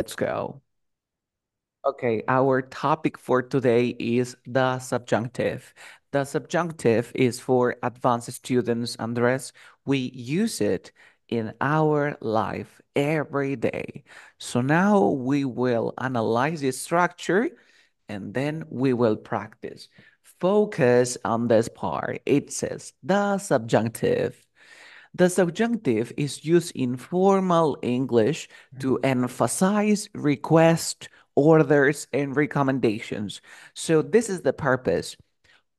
Let's go. Okay, our topic for today is the subjunctive. The subjunctive is for advanced students, Andres. We use it in our life every day. So now we will analyze the structure and then we will practice. Focus on this part. It says the subjunctive. The subjunctive is used in formal English to mm-hmm. emphasize requests, orders, and recommendations. So this is the purpose.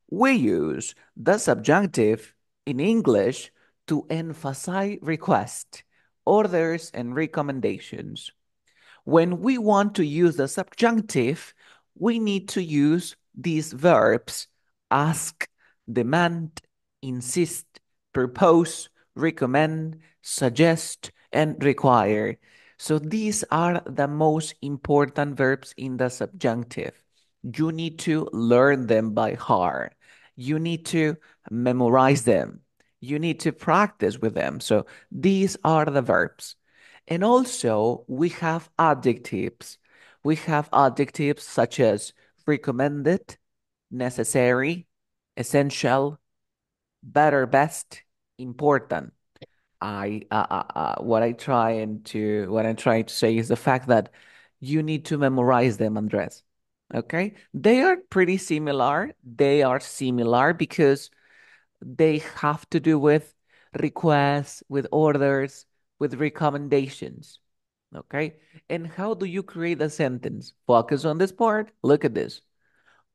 We use the subjunctive in English to emphasize requests, orders, and recommendations. When we want to use the subjunctive, we need to use these verbs ask, demand, insist, propose, recommend, suggest, and require. So these are the most important verbs in the subjunctive. You need to learn them by heart. You need to memorize them. You need to practice with them. So these are the verbs. And also, we have adjectives. We have adjectives such as recommended, necessary, essential, better, best, important. I uh, uh, uh, what I try and to what I try to say is the fact that you need to memorize them, Andres. Okay, they are pretty similar. They are similar because they have to do with requests, with orders, with recommendations. Okay, and how do you create a sentence? Focus on this part. Look at this.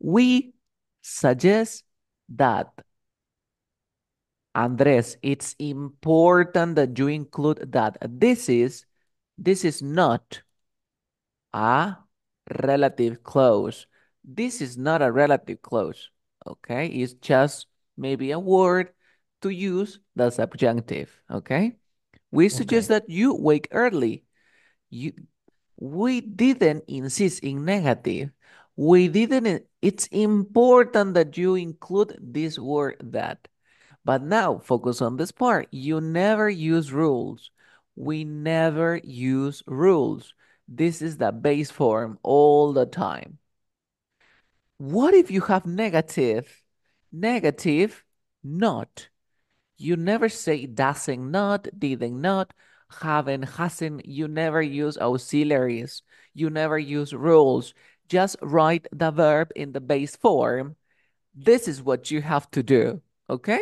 We suggest that Andres, it's important that you include that this is this is not a relative clause. This is not a relative clause. Okay, it's just maybe a word to use the subjunctive. Okay, we suggest okay. that you wake early. You, we didn't insist in negative. We didn't. It's important that you include this word that. But now focus on this part. You never use rules. We never use rules. This is the base form all the time. What if you have negative, negative, not? You never say doesn't not, didn't not, haven't, hasn't. You never use auxiliaries. You never use rules. Just write the verb in the base form. This is what you have to do, okay?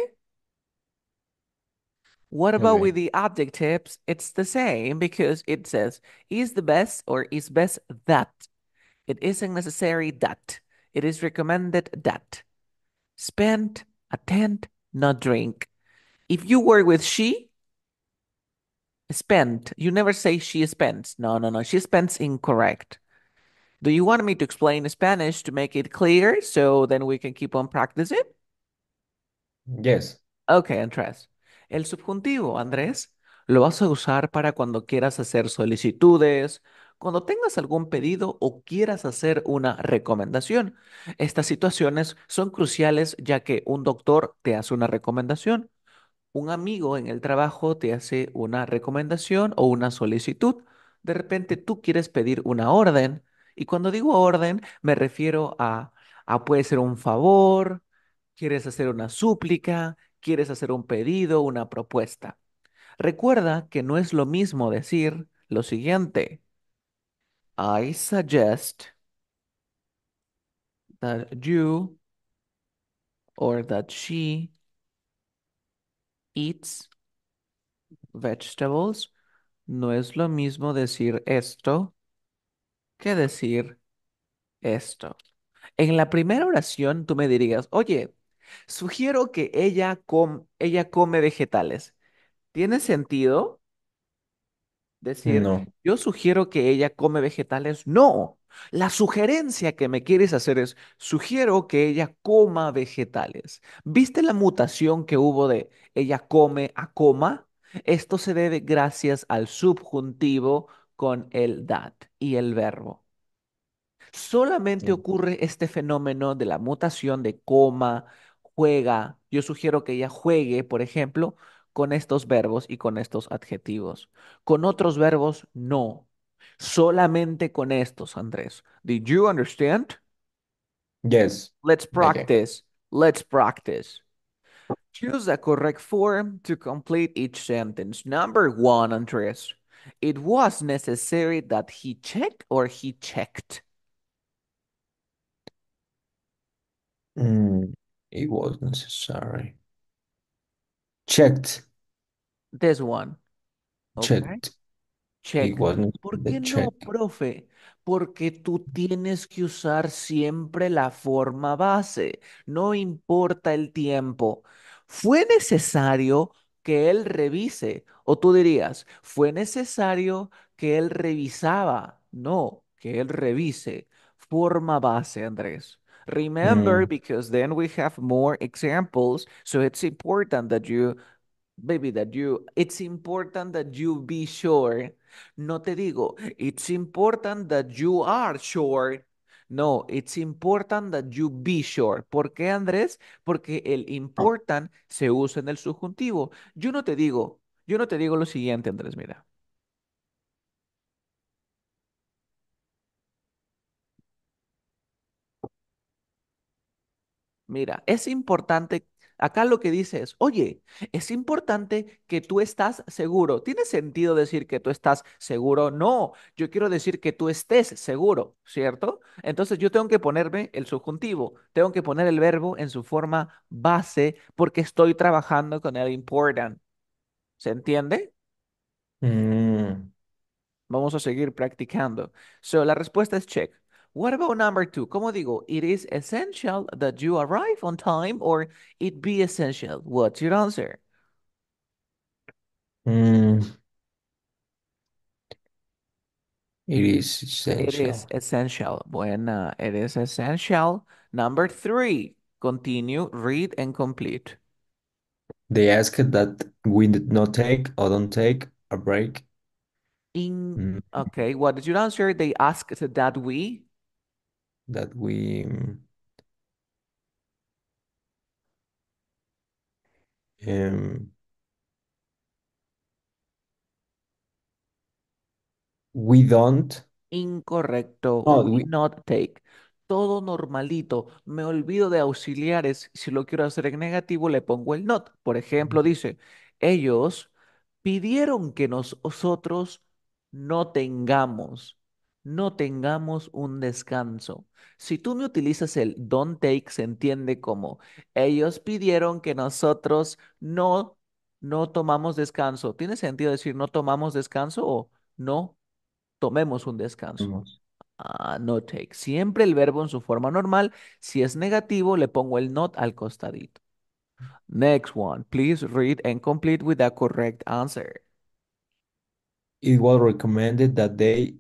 What about okay. with the adjectives? It's the same because it says is the best or is best that. It isn't necessary that. It is recommended that. Spend, attend, not drink. If you work with she, spend. You never say she spends. No, no, no. She spends incorrect. Do you want me to explain Spanish to make it clear so then we can keep on practicing? Yes. Okay, interest. El subjuntivo, Andrés, lo vas a usar para cuando quieras hacer solicitudes, cuando tengas algún pedido o quieras hacer una recomendación. Estas situaciones son cruciales ya que un doctor te hace una recomendación, un amigo en el trabajo te hace una recomendación o una solicitud. De repente tú quieres pedir una orden y cuando digo orden me refiero a, a puede ser un favor, quieres hacer una súplica, quieres hacer un pedido, una propuesta. Recuerda que no es lo mismo decir lo siguiente. I suggest that you or that she eats vegetables. No es lo mismo decir esto que decir esto. En la primera oración tú me dirías, oye, Sugiero que ella, ella come vegetales. ¿Tiene sentido? Decir, yo sugiero que ella come vegetales. No. La sugerencia que me quieres hacer es, sugiero que ella coma vegetales. ¿Viste la mutación que hubo de ella come a coma? Esto se debe gracias al subjuntivo con el dat y el verbo. Solamente ocurre este fenómeno de la mutación de coma juega, yo sugiero que ella juegue, por ejemplo, con estos verbos y con estos adjetivos. Con otros verbos, no. Solamente con estos, Andrés. Did you understand? Yes. Let's practice. Let's practice. Choose the correct form to complete each sentence. Number one, Andrés It was necessary that he check or he checked. Mm. It was necessary. Checked. This one. Checked. Checked. ¿Por qué no, profe? Porque tú tienes que usar siempre la forma base, no importa el tiempo. ¿Fue necesario que él revise? O tú dirías, ¿fue necesario que él revisaba? No, que él revise. Forma base, Andrés. Remember, mm. because then we have more examples. So it's important that you, baby, that you, it's important that you be sure. No te digo, it's important that you are sure. No, it's important that you be sure. ¿Por qué, Andrés? Porque el ah. important se usa en el subjuntivo. Yo no te digo, yo no te digo lo siguiente, Andrés, mira. Mira, es importante, acá lo que dice es, oye, es importante que tú estás seguro. ¿Tiene sentido decir que tú estás seguro? No, yo quiero decir que tú estés seguro, ¿cierto? Entonces yo tengo que ponerme el subjuntivo, tengo que poner el verbo en su forma base porque estoy trabajando con el important. ¿Se entiende? Mm. Vamos a seguir practicando. So, la respuesta es check. What about number two? Como digo, it is essential that you arrive on time or it be essential. What's your answer? Mm. It is essential. It is essential. Bueno, It is essential. Number three, continue, read, and complete. They asked that we did not take or don't take a break. In, mm. okay, what did you answer? They asked that we that we em, we don't Incorrecto. we- not take. Todo normalito. Me olvido de auxiliares. Si lo quiero hacer en negativo, le pongo el not. Por ejemplo, dice, ellos pidieron que nosotros no tengamos no tengamos un descanso. Si tú me utilizas el don't take, se entiende como ellos pidieron que nosotros no, no tomamos descanso. ¿Tiene sentido decir no tomamos descanso o no tomemos un descanso? Ah, no take. Siempre el verbo en su forma normal. Si es negativo, le pongo el not al costadito. Next one. Please read and complete with the correct answer. It was recommended that they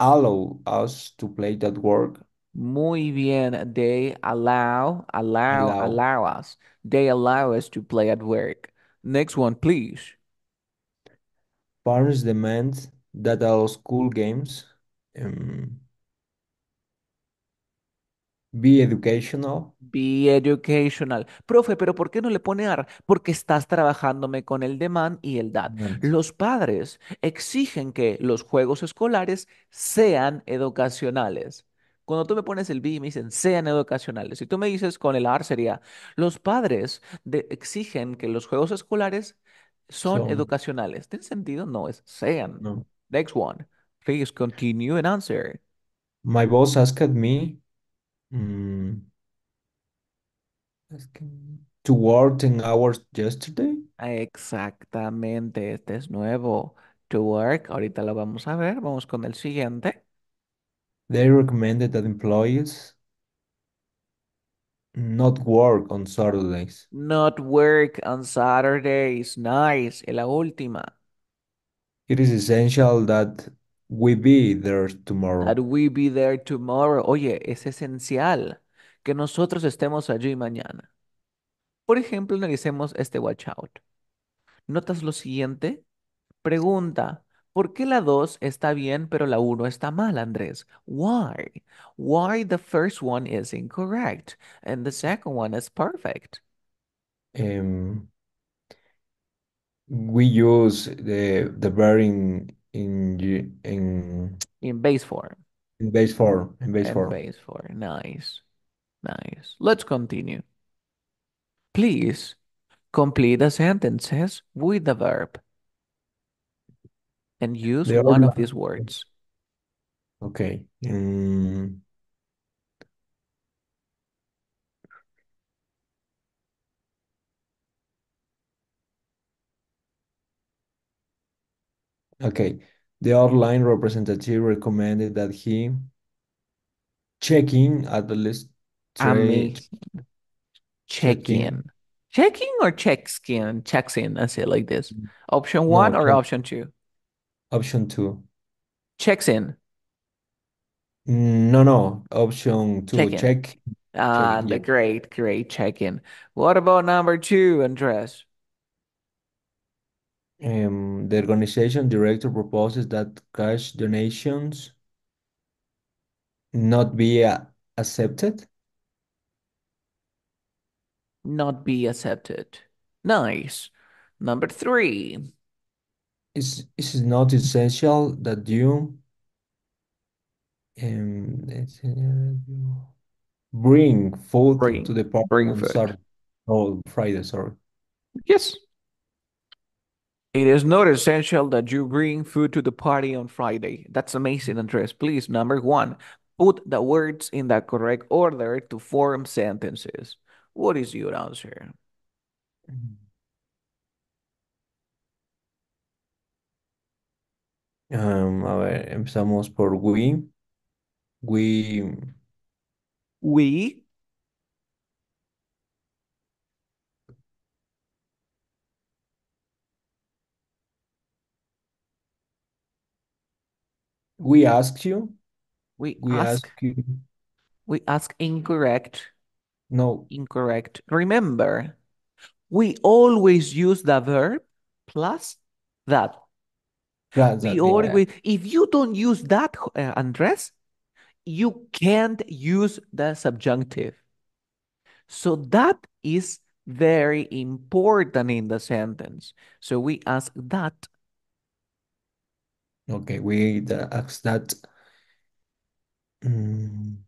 allow us to play that work. Muy bien. They allow, allow, Allow. allow us. They allow us to play at work. Next one, please. Parents demand that our school games um, Be educational. Be educational. Profe, pero ¿por qué no le pone AR? Porque estás trabajándome con el demand y el dad. Los padres exigen que los juegos escolares sean educacionales. Cuando tú me pones el B me dicen sean educacionales, si tú me dices con el AR sería, los padres de- exigen que los juegos escolares son educacionales. ¿Tiene sentido? No, es sean. Next one. Please continue and answer. My boss asked me Mm, Es to work 10 hours yesterday? Ah, Exactamente, este es nuevo. To work, ahorita lo vamos a ver. Vamos con el siguiente. They recommended that employees not work on Saturdays. Not work on Saturdays. Nice. Es la última. It is essential that we be there tomorrow. That we be there tomorrow. Oye, es esencial que nosotros estemos allí mañana. Por ejemplo, analicemos este watch out. ¿Notas lo siguiente? Pregunta, ¿por qué la 2 está bien pero la 1 está mal, Andrés? Why? Why the first one is incorrect and the second one is perfect? Um, we use the, the bearing in in in base form. In base form. In base in form. Base form. Nice, nice. Let's continue. Please complete the sentences with the verb and use one of these words. Okay. Um, Okay. The outline representative recommended that he check in at the least check in. Check in or check skin? Checks in. I say like this. Mm. Option one No, or op- option two? option two. Checks in. No, no. Option two. Check. Check. Ah, the great, great check in. What about number two, Andres? Um, the organization director proposes that cash donations not be uh, accepted. Not be accepted. Nice. Number three. It's, is not essential that you um, bring food bring, to the party on oh, Friday, sorry. Yes, it is not essential that you bring food to the party on Friday. That's amazing, Andres. Please, number one, put the words in the correct order to form sentences. What is your answer? Um, a ver, empezamos por we. We. We We asked you. We, we ask, ask you. We ask incorrect. No. Incorrect. Remember, we always use the verb plus that. That's we always, yeah. if you don't use that, uh, Andres, you can't use the subjunctive. So that is very important in the sentence. So we ask that Okay, we ask that. Mm, um,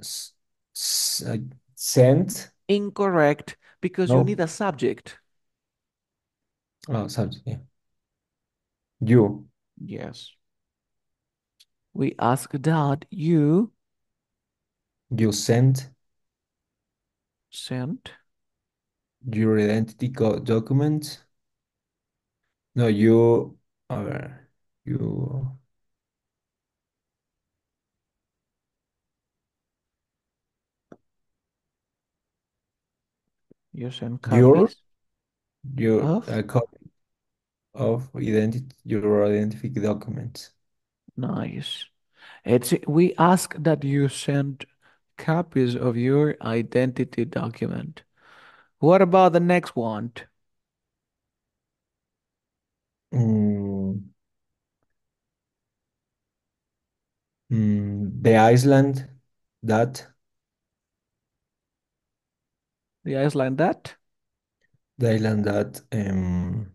uh, sent? Incorrect, because no. you need a subject. Oh, subject, yeah. You. Yes. We ask that you. You sent. Sent your identity document. No, you are you You send your copies your of? a copy of identity your identity documents. Nice. It's we ask that you send copies of your identity document. What about the next one? Mm. Mm. The island that. The island that. The island that. Um,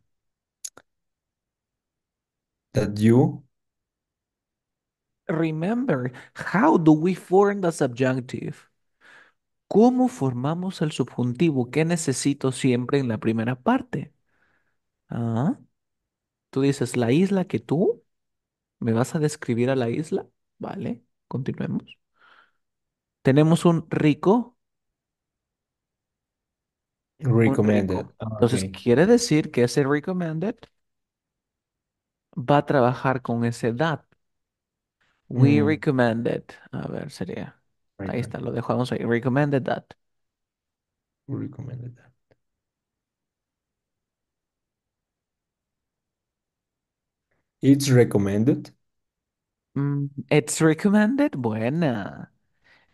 that you. Remember, how do we form the subjunctive? ¿Cómo formamos el subjuntivo? ¿Qué necesito siempre en la primera parte? Ah, tú dices, la isla que tú, ¿me vas a describir a la isla? Vale, continuemos. Tenemos un rico, Recommended. Ah, Entonces, quiere decir que ese recommended va a trabajar con ese that. We mm. recommended. A ver, sería. Right, Ahí right. está, lo dejamos ahí. Recommended that. Recommended that. It's recommended. Mm, it's recommended. Buena.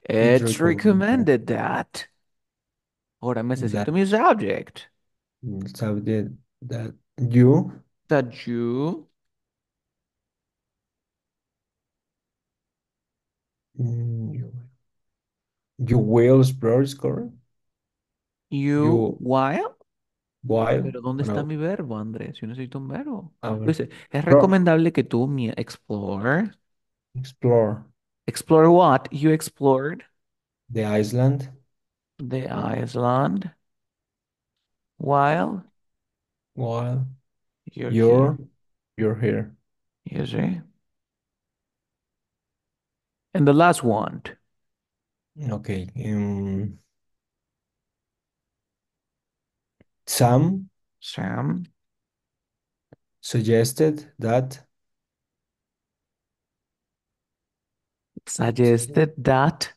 It's, it's recommended, recommended, that. Ahora me necesito mi subject. Mm, subject that you. That you. Mm, you. You will explore, correct? You, you while? While. Pero ¿dónde no. está mi verbo, Andrés? Yo necesito un verbo. Entonces, es recomendable que tú me explore. Explore. Explore what? You explored. The island. The island. While. While. You're you're here. You're here. You see? And the last one. Okay. Um, Sam Sam suggested that suggested that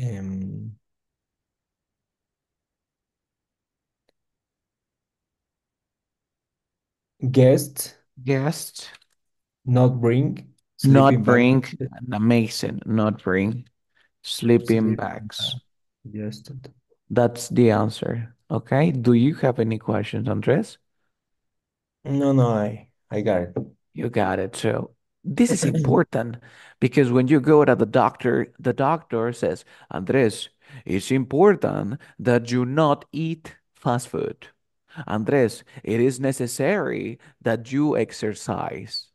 um, guest guest not bring not bring, amazing, not bring sleeping, sleeping bags. Yes. That. That's the answer. Okay. Do you have any questions, Andres? No, no, I, I got it. You got it. So this is important because when you go to the doctor, the doctor says, Andres, it's important that you not eat fast food. Andres, it is necessary that you exercise.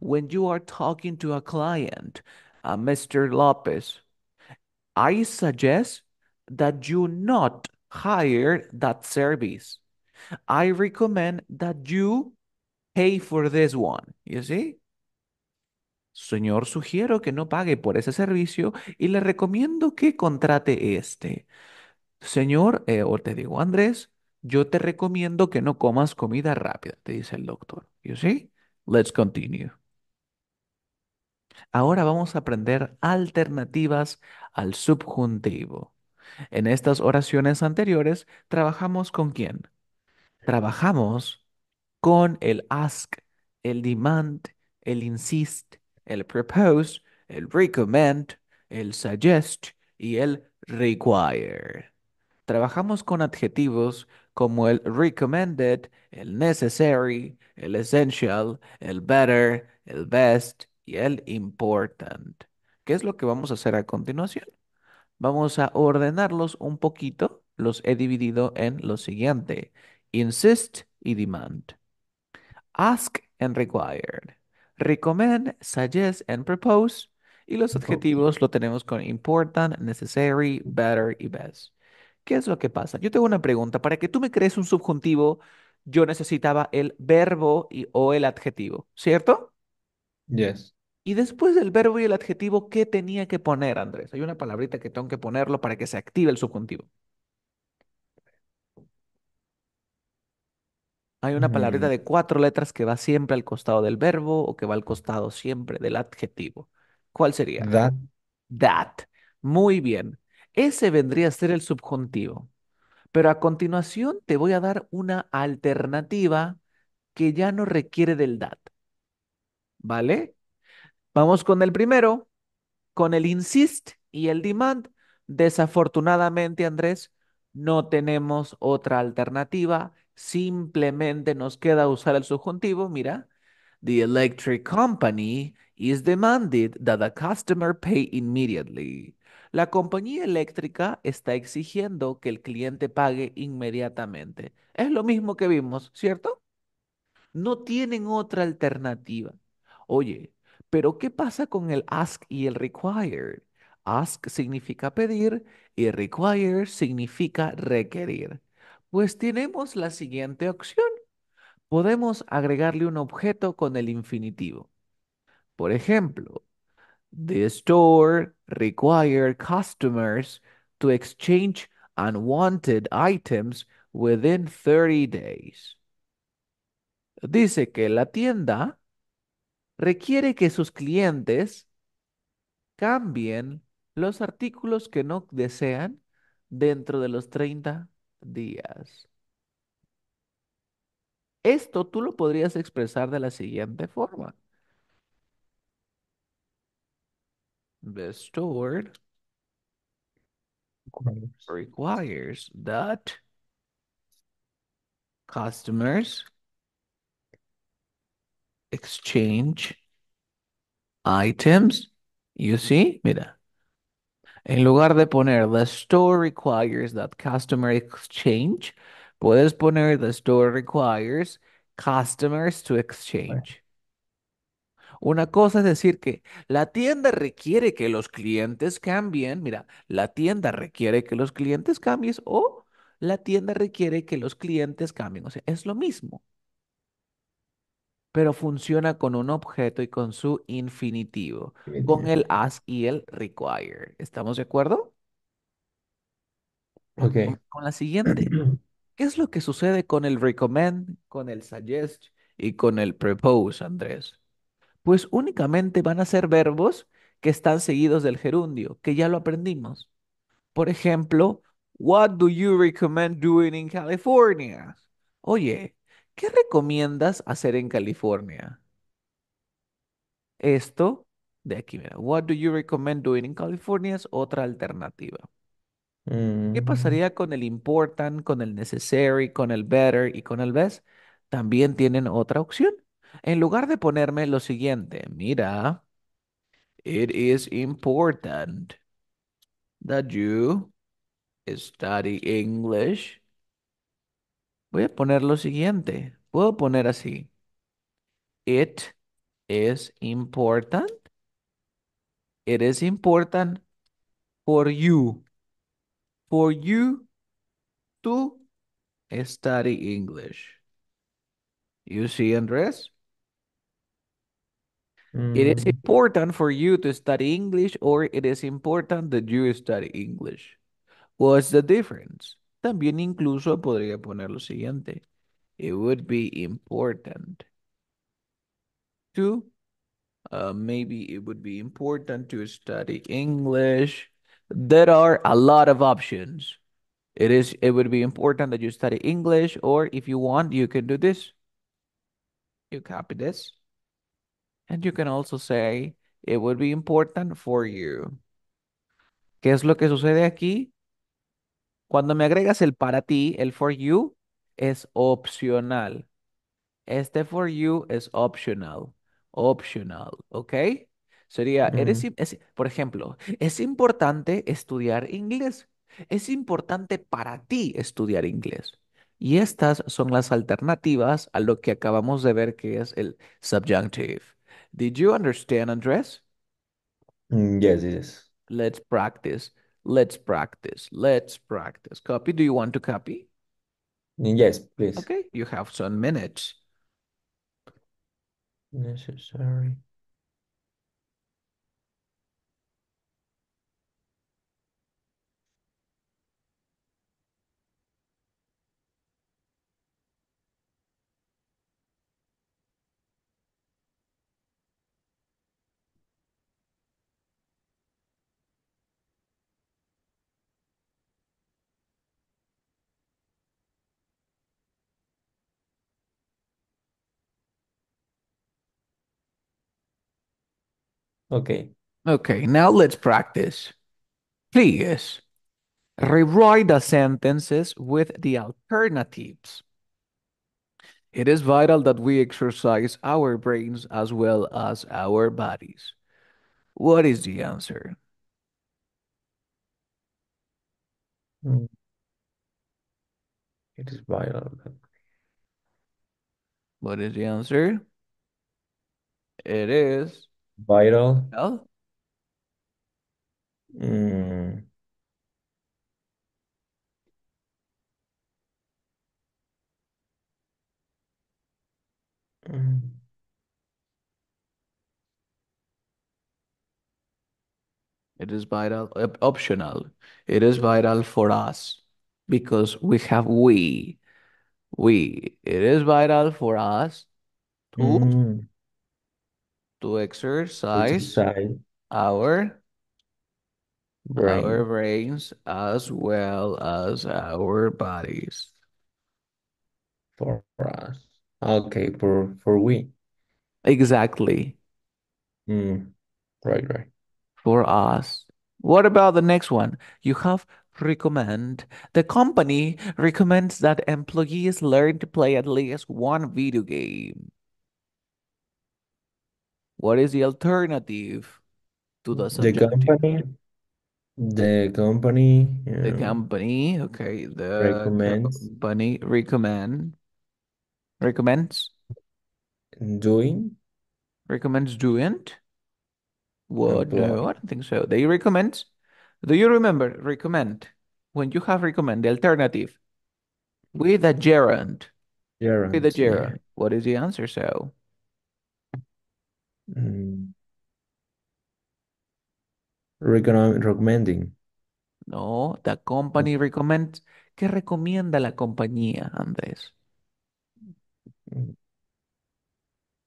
when you are talking to a client, a uh, Mr. Lopez, I suggest that you not hire that service. I recommend that you pay for this one. You see? Señor, sugiero que no pague por ese servicio y le recomiendo que contrate este. Señor, eh, o te digo, Andrés, yo te recomiendo que no comas comida rápida, te dice el doctor. You see? Let's continue. Ahora vamos a aprender alternativas al subjuntivo. En estas oraciones anteriores trabajamos con quién? Trabajamos con el ask, el demand, el insist, el propose, el recommend, el suggest y el require. Trabajamos con adjetivos como el recommended, el necessary, el essential, el better, el best, y el important. ¿Qué es lo que vamos a hacer a continuación? Vamos a ordenarlos un poquito. Los he dividido en lo siguiente. Insist y demand. Ask and require. Recommend, suggest and propose. Y los adjetivos lo tenemos con important, necessary, better y best. ¿Qué es lo que pasa? Yo tengo una pregunta. Para que tú me crees un subjuntivo, yo necesitaba el verbo o el adjetivo, ¿cierto? Y después del verbo y el adjetivo, ¿qué tenía que poner, Andrés? Hay una palabrita que tengo que ponerlo para que se active el subjuntivo. Hay una palabrita mm. de cuatro letras que va siempre al costado del verbo o que va al costado siempre del adjetivo. ¿Cuál sería? that, That. Muy bien. Ese vendría a ser el subjuntivo. Pero a continuación te voy a dar una alternativa que ya no requiere del that. ¿Vale? Vamos con el primero, con el insist y el demand. Desafortunadamente, Andrés, no tenemos otra alternativa. Simplemente nos queda usar el subjuntivo. Mira, the electric company is demanded that the customer pay immediately. La compañía eléctrica está exigiendo que el cliente pague inmediatamente. Es lo mismo que vimos, ¿cierto? No tienen otra alternativa. Oye, pero ¿qué pasa con el ask y el require? Ask significa pedir y require significa requerir. Pues tenemos la siguiente opción. Podemos agregarle un objeto con el infinitivo. Por ejemplo, the store required customers to exchange unwanted items within 30 days. Dice que la tienda requiere que sus clientes cambien los artículos que no desean dentro de los 30 días. Esto tú lo podrías expresar de la siguiente forma. The store requires that customers exchange items. You see, mira. En lugar de poner the store requires that customer exchange, puedes poner the store requires customers to exchange. Una cosa es decir que la tienda requiere que los clientes cambien. Mira, la tienda requiere que los clientes cambien o la tienda requiere que los clientes cambien. O sea, es lo mismo pero funciona con un objeto y con su infinitivo, con el ask y el require. ¿Estamos de acuerdo? Ok. Con la siguiente. ¿Qué es lo que sucede con el recommend, con el suggest y con el propose, Andrés? Pues únicamente van a ser verbos que están seguidos del gerundio, que ya lo aprendimos. Por ejemplo, what do you recommend doing in California? Oye, ¿Qué recomiendas hacer en California? Esto de aquí, mira. What do you recommend doing in California? Es otra alternativa. ¿Qué mm. pasaría con el important, con el necessary, con el better y con el best? También tienen otra opción. En lugar de ponerme lo siguiente, mira, it is important that you study English Voy a poner lo siguiente. Puedo poner así. It is important. It is important for you. For you to study English. You see, Andres? It is mm. important for you to study English or it is important that you study English. What's the difference? También incluso podría poner lo siguiente. It would be important to, uh, maybe it would be important to study English. There are a lot of options. It is, it would be important that you study English, or if you want, you can do this. You copy this. And you can also say, it would be important for you. ¿Qué es lo que sucede aquí? Cuando me agregas el para ti, el for you es opcional. Este for you es optional. Optional, ¿ok? Sería, por ejemplo, es importante estudiar inglés. Es importante para ti estudiar inglés. Y estas son las alternativas a lo que acabamos de ver que es el subjunctive. Did you understand, Andrés? Mm, yes, yes. Let's practice. Let's practice. Let's practice. Copy. Do you want to copy? Yes, please. Okay. You have some minutes. Necessary. Okay. Okay, now let's practice. Please rewrite the sentences with the alternatives. It is vital that we exercise our brains as well as our bodies. What is the answer? Hmm. It is vital. What is the answer? It is Vital. Oh. Mm, it is vital, optional. It is vital for us because we have we. We. It is vital for us to Mm to exercise, exercise. our Brain. our brains as well as our bodies. For us. Okay, for for we. Exactly. Mm, right, right. For us. What about the next one? You have recommend. The company recommends that employees learn to play at least one video game. What is the alternative to the The company, the company, The company, okay, the recommends company recommend recommends doing recommends doing what? No, I don't think so. They recommend. Do you remember recommend when you have recommend the alternative with a gerund Gerund. with a Gerund, yeah. gerund? What is the answer? So Mm. recommending. No, the company mm. recommends. ¿Qué recomienda la compañía, Andrés? Mm.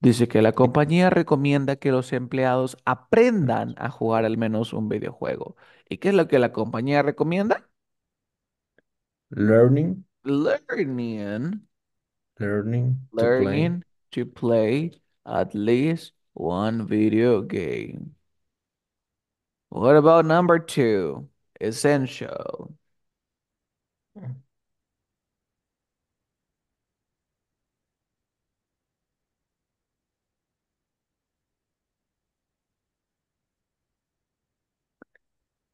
Dice que la compañía recomienda que los empleados aprendan a jugar al menos un videojuego. ¿Y qué es lo que la compañía recomienda? Learning, Learning, learning learning to play at least One video game. What about number two? Essential. Hmm.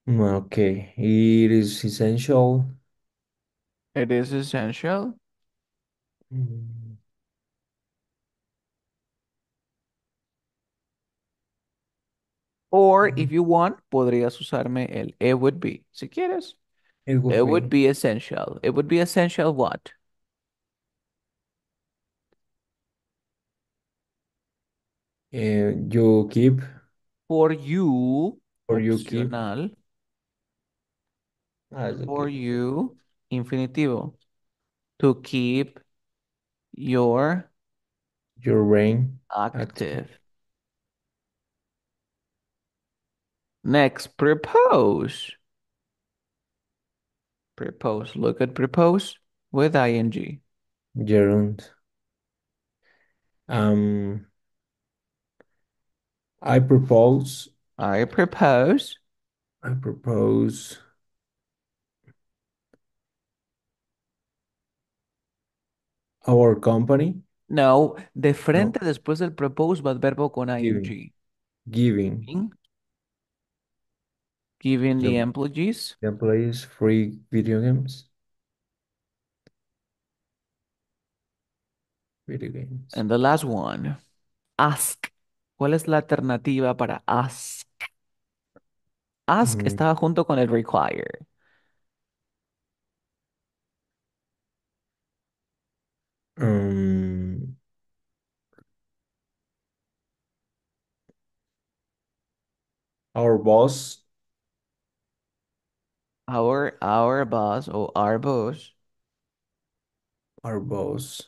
Hmm, okay, it is essential. It is essential. Mm. Or mm -hmm. if you want, podrías usarme el it would be. Si quieres. It would, it be. would be essential. It would be essential what? Uh, eh, you keep. For you. For you keep. Ah, for okay. you, infinitivo. To keep your. Your ring active. active. Next, propose. Propose. Look at propose with ing. Gerund. Um, I propose. I propose. I propose. Our company. No, de frente no. después del propose, but verbo con ing. Giving. Giving. Giving the The employees free video games, video games. and the last one, ask. ¿Cuál es la alternativa para ask? Ask mm. estaba junto con el require. Um, our boss Our our boss or our boss. Our boss.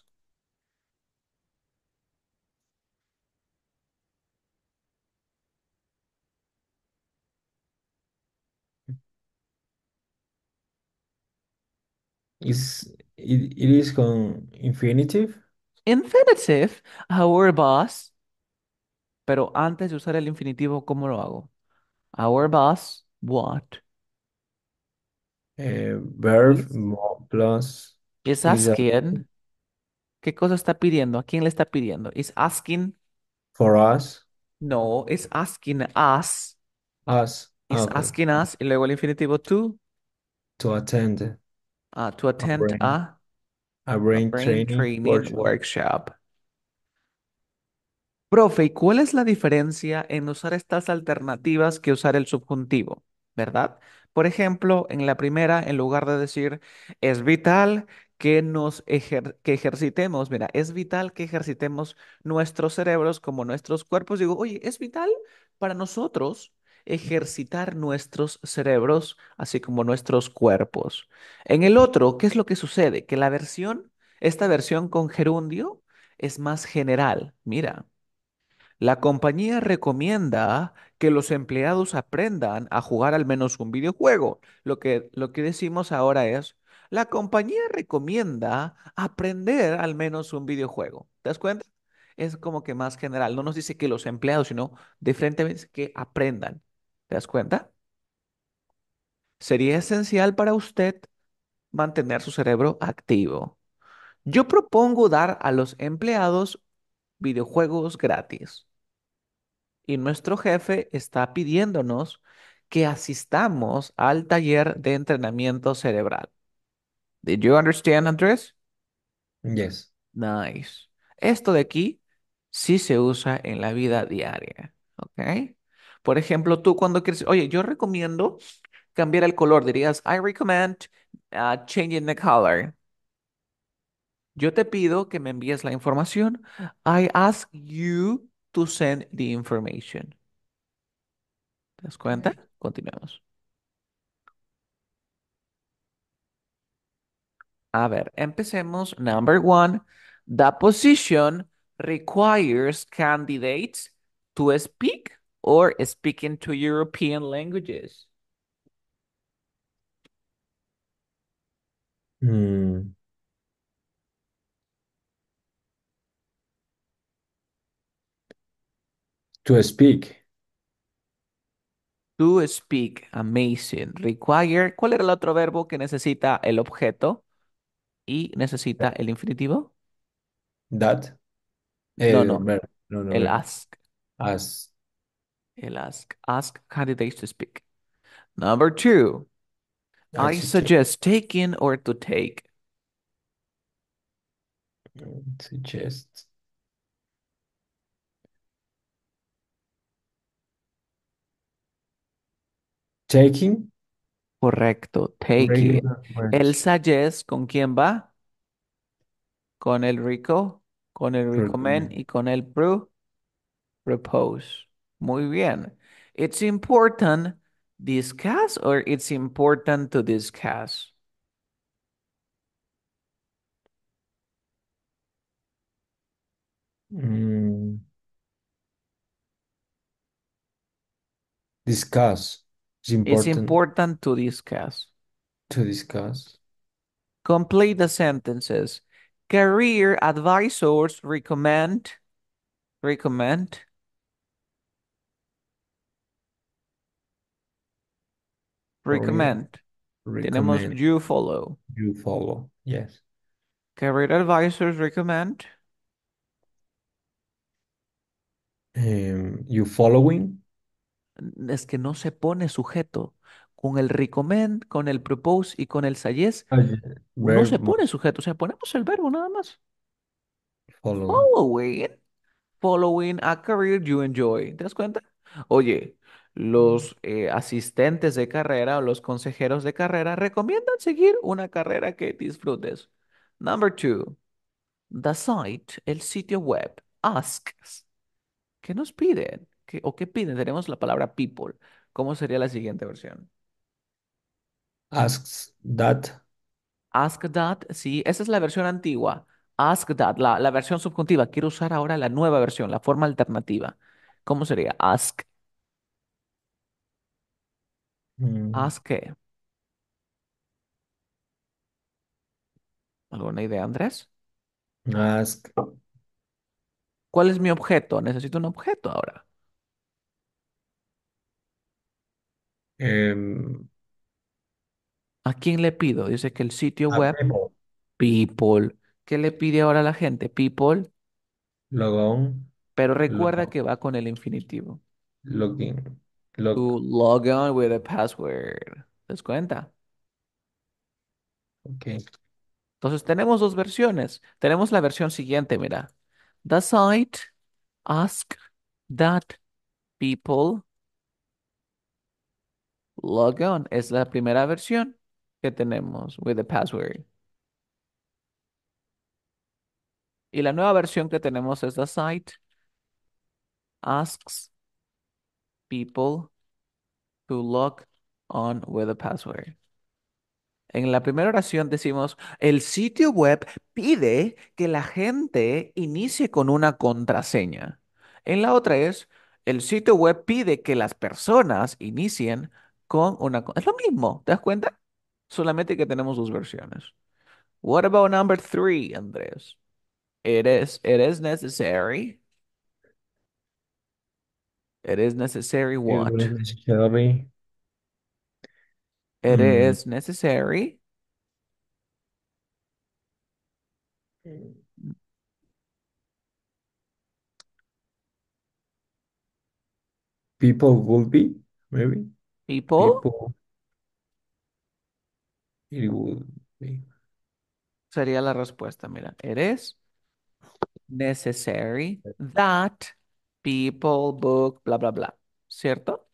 Is it, it is con infinitive? Infinitive. Our boss. Pero antes de usar el infinitivo, ¿cómo lo hago? Our boss, what? Eh, verb plus Is asking. ¿Qué cosa está pidiendo? ¿A quién le está pidiendo? Is asking. for us, No, es asking us. us, ah, asking us. Y luego el infinitivo to. to attend ah, to a attend a, a brain training workshop. Profe, ¿y cuál es la diferencia en usar estas alternativas que usar el subjuntivo? ¿Verdad? Por ejemplo, en la primera, en lugar de decir, es vital que nos que ejercitemos, mira, es vital que ejercitemos nuestros cerebros como nuestros cuerpos. Digo, oye, es vital para nosotros ejercitar nuestros cerebros, así como nuestros cuerpos. En el otro, ¿qué es lo que sucede? Que la versión, esta versión con gerundio, es más general. Mira, la compañía recomienda que los empleados aprendan a jugar al menos un videojuego. Lo que, lo que decimos ahora es, la compañía recomienda aprender al menos un videojuego. ¿Te das cuenta? Es como que más general. No nos dice que los empleados, sino de frente que aprendan. ¿Te das cuenta? Sería esencial para usted mantener su cerebro activo. Yo propongo dar a los empleados videojuegos gratis y nuestro jefe está pidiéndonos que asistamos al taller de entrenamiento cerebral. Did you understand, Andrés? Yes. Nice. Esto de aquí sí se usa en la vida diaria, ¿ok? Por ejemplo, tú cuando quieres, oye, yo recomiendo cambiar el color, dirías, I recommend uh, changing the color. Yo te pido que me envíes la información. I ask you to send the information. ¿Te das cuenta? Continuamos. A ver, empecemos. Number one, the position requires candidates to speak or speak into European languages. Mm. To speak. To speak, amazing. Require, ¿cuál era el otro verbo que necesita el objeto y necesita el infinitivo? That. No, no, No, el ask. El ask. Ask candidates to speak. Number two, I suggest taking or to take. Suggest. Taking. Correcto, take el ¿con quién va? Con el Rico, con el rico men y con el pro, propose. Muy bien. It's important discuss or it's important to discuss. Mm. Discuss. It's important. It's important to discuss. To discuss. Complete the sentences. Career advisors recommend. Recommend. Recommend. recommend. Tenemos you follow. You follow, yes. Career advisors recommend. Um, you following. es que no se pone sujeto. Con el recommend, con el propose y con el sayes no se pone sujeto. O sea, ponemos el verbo nada más. Following. a career you enjoy. ¿Te das cuenta? Oye, mm. los eh, asistentes de carrera o los consejeros de carrera recomiendan seguir una carrera que disfrutes. Number two, the site, el sitio web, asks. ¿Qué nos piden? ¿O qué piden? Tenemos la palabra people. ¿Cómo sería la siguiente versión? Ask that. Ask that, sí, esa es la versión antigua. Ask that, la, versión subjuntiva. Quiero usar ahora la nueva versión, la forma alternativa. ¿Cómo sería? Ask. Mm. ¿Ask qué? ¿Alguna idea, Andrés? Ask. ¿Cuál es mi objeto? Necesito un objeto ahora. Em, ¿A quién le pido? Dice que el sitio web, People, ¿Qué le pide ahora la gente? People, logon, pero recuerda que va con el infinitivo. login, Login To with a password. ¿Te das cuenta? ok. Entonces tenemos dos versiones. Tenemos la versión siguiente, mira. The site ask that people log on. Es la primera versión que tenemos with the password. Y la nueva versión que tenemos es the site asks people to log on with a password. En la primera oración decimos, el sitio web pide que la gente inicie con una contraseña. En la otra es, el sitio web pide que las personas inicien con una... Es lo mismo, ¿te das cuenta? Solamente que tenemos dos versiones. What about number three, Andrés? It is, it is necessary. It is necessary what? It is necessary. Mm. is necessary. People will be, maybe. People sería la respuesta. Mira, eres necessary that people book, bla, bla, bla. ¿Cierto?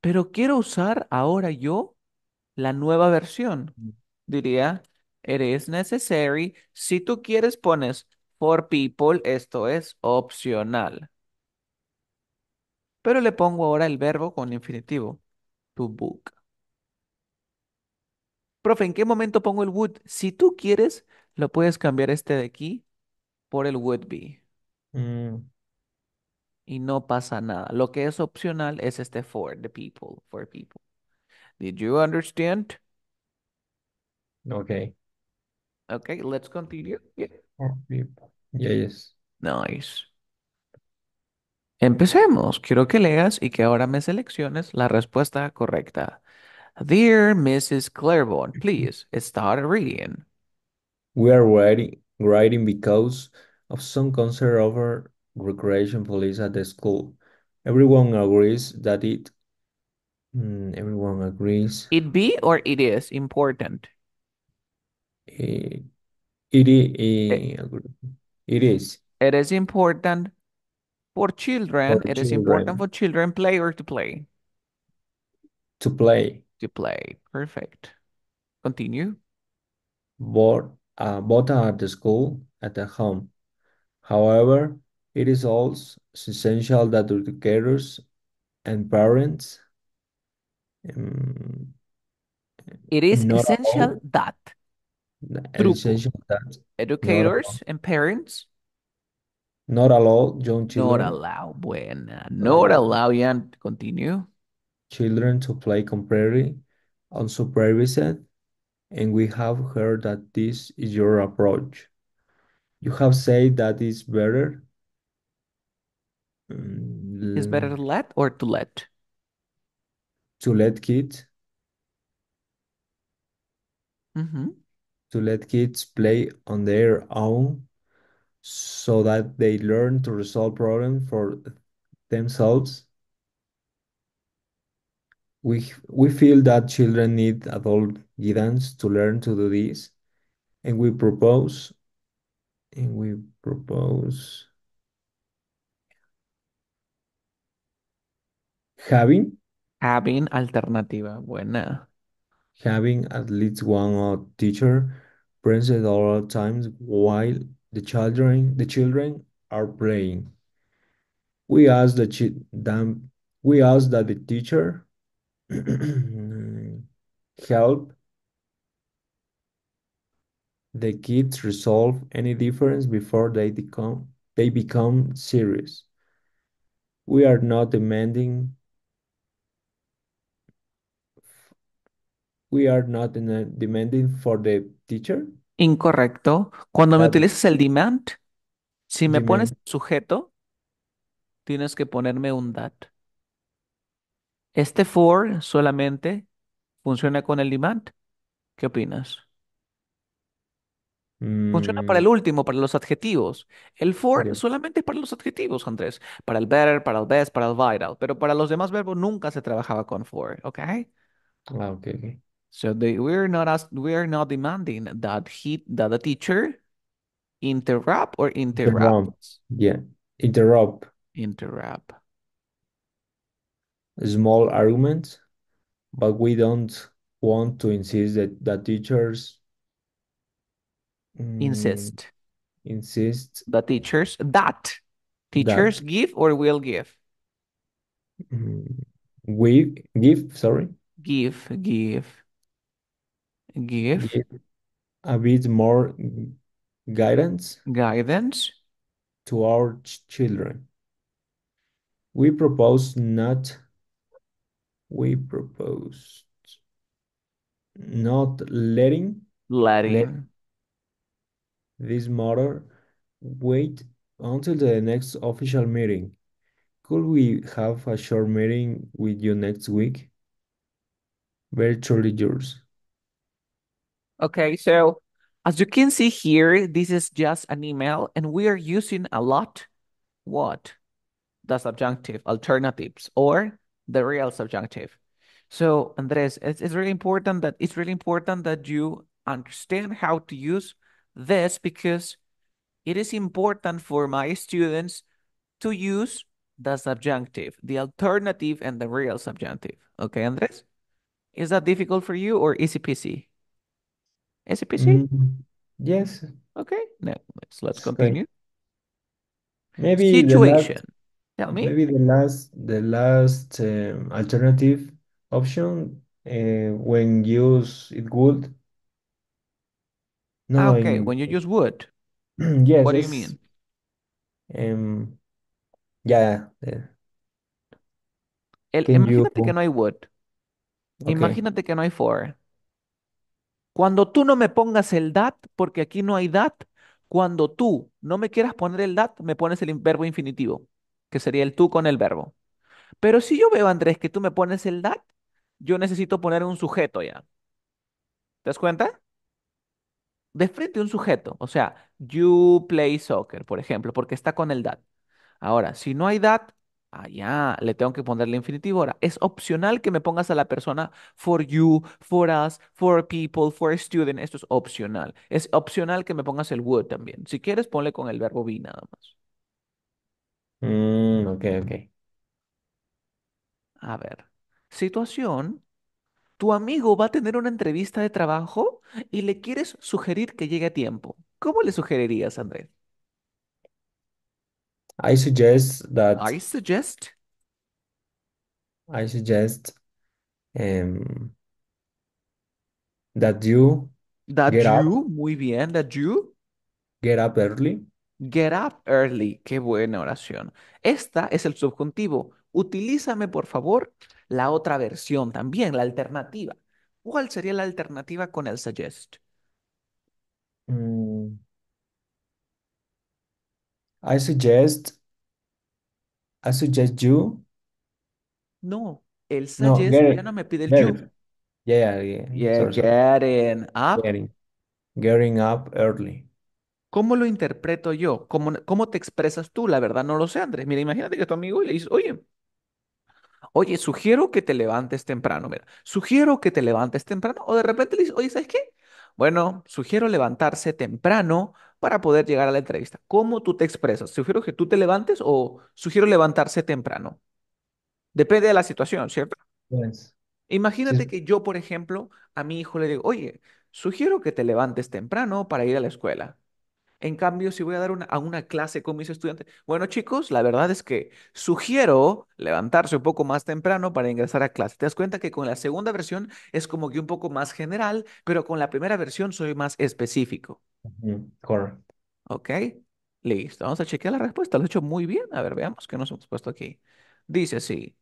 Pero quiero usar ahora yo la nueva versión. Diría, eres necessary. Si tú quieres, pones for people, esto es opcional. Pero le pongo ahora el verbo con infinitivo. To book. Profe, ¿en qué momento pongo el would? Si tú quieres, lo puedes cambiar este de aquí por el would be. Mm. Y no pasa nada. Lo que es opcional es este for, the people, for people. Did you understand? Okay. Okay, let's continue. yes. Nice. Empecemos. Quiero que leas y que ahora me selecciones la respuesta correcta. Dear Mrs. Claiborne, please start reading. We are writing, writing because of some concern over recreation police at the school. Everyone agrees that it. Mm, everyone agrees. It be or it is important. Eh, it, i- eh, eh, it is. It is important for children, for it children. is important for children play or to play? To play. To play. Perfect. Continue. Board, uh, both are at the school, at the home. However, it is also essential that educators and parents um, it is essential that, essential that. educators and parents not allow young children. Not allow. Buena. Not allow. Ian, continue. Children to play completely unsupervised, and we have heard that this is your approach. You have said that is better. Mm, is better to let or to let? To let kids. Mm -hmm. To let kids play on their own so that they learn to resolve problems for themselves. We, we feel that children need adult guidance to learn to do this, and we propose, and we propose having having alternativa buena having at least one teacher present at all times while the children, the children are playing. We ask the them, we ask that the teacher help the kids resolve any difference before they become they become serious. We are not demanding we are not demanding for the teacher Incorrecto. Cuando me utilizas el demand, si me pones sujeto, tienes que ponerme un that. Este for solamente funciona con el demand. ¿Qué opinas? Funciona para mm. el último, para los adjetivos. El for solamente es para los adjetivos, Andrés. Para el better, para el best, para el vital. Pero para los demás verbos nunca se trabajaba con for, ¿ok? Ah, ok. So they, we're not ask, we're not demanding that he that the teacher interrupt or interrupt. interrupt. Yeah, interrupt. Interrupt. Small arguments, but we don't want to insist that the teachers mm, insist insist the teachers that teachers that. give or will give mm, we give sorry give give give give a bit more guidance guidance to our ch- children. We propose not we propose not letting letting let this matter wait until the next official meeting. Could we have a short meeting with you next week? Virtually yours. Okay, so as you can see here, this is just an email and we are using a lot what? The subjunctive, alternatives, or the real subjunctive. So Andres, it's, it's really important that it's really important that you understand how to use this because it is important for my students to use the subjunctive, the alternative, and the real subjunctive. Okay, Andres? Is that difficult for you or easy peasy? SPC? Mm, yes. Okay, now let's, let's continue. Maybe situation. Last, Tell me. Maybe the last the last um, alternative option uh, when use it would. No, ah, okay, I, when you use wood. yes. What do you mean? Um, yeah. yeah. El, imagínate you... que no hay wood. Okay. Imagínate que no hay for. Cuando tú no me pongas el dat, porque aquí no hay dat, cuando tú no me quieras poner el dat, me pones el verbo infinitivo, que sería el tú con el verbo. Pero si yo veo, Andrés, que tú me pones el dat, yo necesito poner un sujeto ya. ¿Te das cuenta? De frente un sujeto, o sea, you play soccer, por ejemplo, porque está con el dat. Ahora, si no hay dat Ah, ya, le tengo que poner infinitivo ahora. Es opcional que me pongas a la persona for you, for us, for people, for student. Esto es opcional. Es opcional que me pongas el would también. Si quieres, ponle con el verbo be nada más. Mm, ok, ok. A ver. Situación. Tu amigo va a tener una entrevista de trabajo y le quieres sugerir que llegue a tiempo. ¿Cómo le sugerirías, Andrés? I suggest that I suggest I suggest em, that you that muy bien, that you get up early. get up early. Qué buena oración. Esta es el subjuntivo. Utilízame, por favor, la otra versión también, la alternativa. ¿Cuál sería la alternativa con el suggest? Mm. I suggest, I you. No, el ya no me pide el you. yeah, yeah, Yeah, getting up. Getting, up early. ¿Cómo lo interpreto yo? ¿Cómo, cómo te expresas tú? La verdad no lo sé, Andrés. Mira, imagínate que tu amigo y le dice, oye, oye, sugiero que te levantes temprano. sugiero que te levantes temprano. O de repente le dice, oye, ¿sabes qué? Bueno, sugiero levantarse temprano para poder llegar a la entrevista. ¿Cómo tú te expresas? ¿Sugiero que tú te levantes o sugiero levantarse temprano? Depende de la situación, ¿cierto? Pues, Imagínate que yo, por ejemplo, a mi hijo le digo, oye, sugiero que te levantes temprano para ir a la escuela. En cambio, si voy a dar a una clase con mis estudiantes, bueno chicos, la verdad es que sugiero levantarse un poco más temprano para ingresar a clase. Te das cuenta que con la segunda versión es como que un poco más general, pero con la primera versión soy más específico. Correcto. Ok, listo. Vamos a chequear la respuesta. Lo he hecho muy bien. A ver, veamos qué nos hemos puesto aquí. Dice así.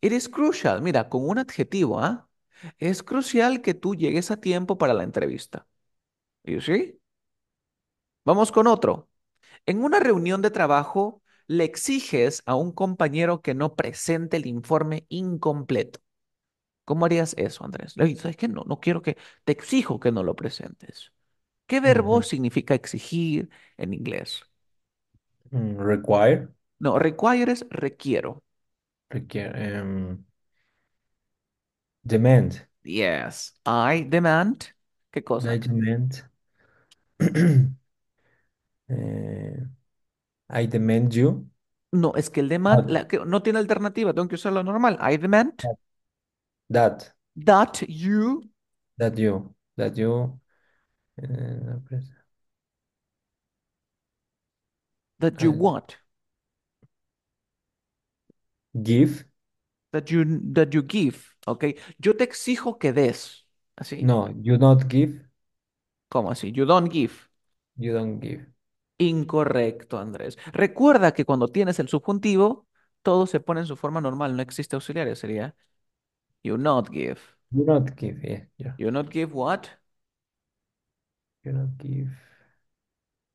It is crucial. Mira, con un adjetivo, ¿ah? Es crucial que tú llegues a tiempo para la entrevista. ¿Y sí? Vamos con otro. En una reunión de trabajo le exiges a un compañero que no presente el informe incompleto. ¿Cómo harías eso, Andrés? Le dices, es que no, no quiero que, te exijo que no lo presentes. ¿Qué verbo significa exigir en inglés? Mm, require. No, require es requiero. Require. Em, demand. Yes. I demand. ¿Qué cosa? I demand. Eh, I demand you. No, es que el demand no tiene alternativa, tengo que usar lo normal. I demand that, that, you. that you, that you. Eh, that you what? give. That you that you give, ¿ok? Yo te exijo que des, así, No, you not give. ¿cómo así? You don't give, You don't give. Incorrecto, Andrés. Recuerda que cuando tienes el subjuntivo, todo se pone en su forma normal, no existe auxiliar. sería you not give. You not give, yeah, You not give what? You not give.